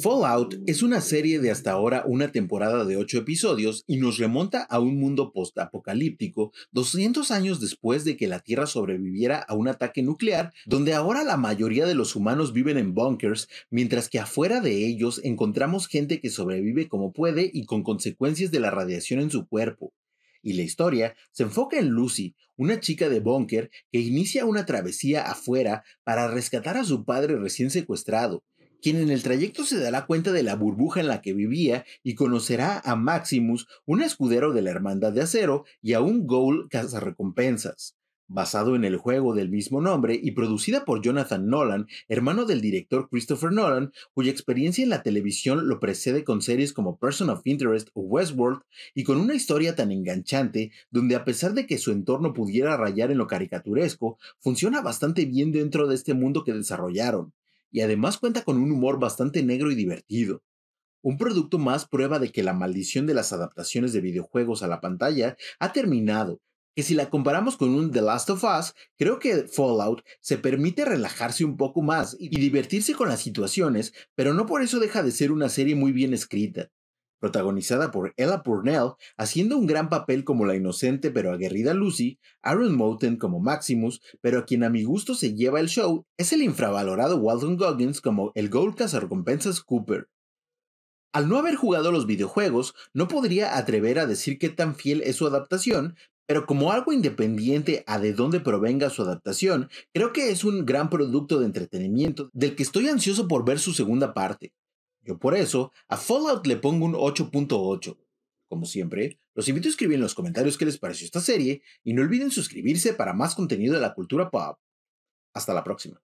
Fallout es una serie de hasta ahora una temporada de ocho episodios y nos remonta a un mundo postapocalíptico 200 años después de que la Tierra sobreviviera a un ataque nuclear, donde ahora la mayoría de los humanos viven en bunkers, mientras que afuera de ellos encontramos gente que sobrevive como puede y con consecuencias de la radiación en su cuerpo y la historia se enfoca en Lucy, una chica de búnker que inicia una travesía afuera para rescatar a su padre recién secuestrado, quien en el trayecto se dará cuenta de la burbuja en la que vivía y conocerá a Maximus, un escudero de la Hermandad de Acero, y a un Goal cazarrecompensas. Basado en el juego del mismo nombre y producida por Jonathan Nolan, hermano del director Christopher Nolan, cuya experiencia en la televisión lo precede con series como Person of Interest o Westworld, y con una historia tan enganchante, donde a pesar de que su entorno pudiera rayar en lo caricaturesco, funciona bastante bien dentro de este mundo que desarrollaron y además cuenta con un humor bastante negro y divertido. Un producto más prueba de que la maldición de las adaptaciones de videojuegos a la pantalla ha terminado, que si la comparamos con un The Last of Us, creo que Fallout se permite relajarse un poco más y divertirse con las situaciones, pero no por eso deja de ser una serie muy bien escrita protagonizada por Ella Purnell, haciendo un gran papel como la inocente pero aguerrida Lucy, Aaron Moten como Maximus, pero a quien a mi gusto se lleva el show es el infravalorado Walton Goggins como el Gold Cazarrecompensas Cooper. Al no haber jugado los videojuegos, no podría atrever a decir qué tan fiel es su adaptación, pero como algo independiente a de dónde provenga su adaptación, creo que es un gran producto de entretenimiento del que estoy ansioso por ver su segunda parte. Yo por eso a Fallout le pongo un 8.8. Como siempre, los invito a escribir en los comentarios qué les pareció esta serie y no olviden suscribirse para más contenido de la cultura pop. Hasta la próxima.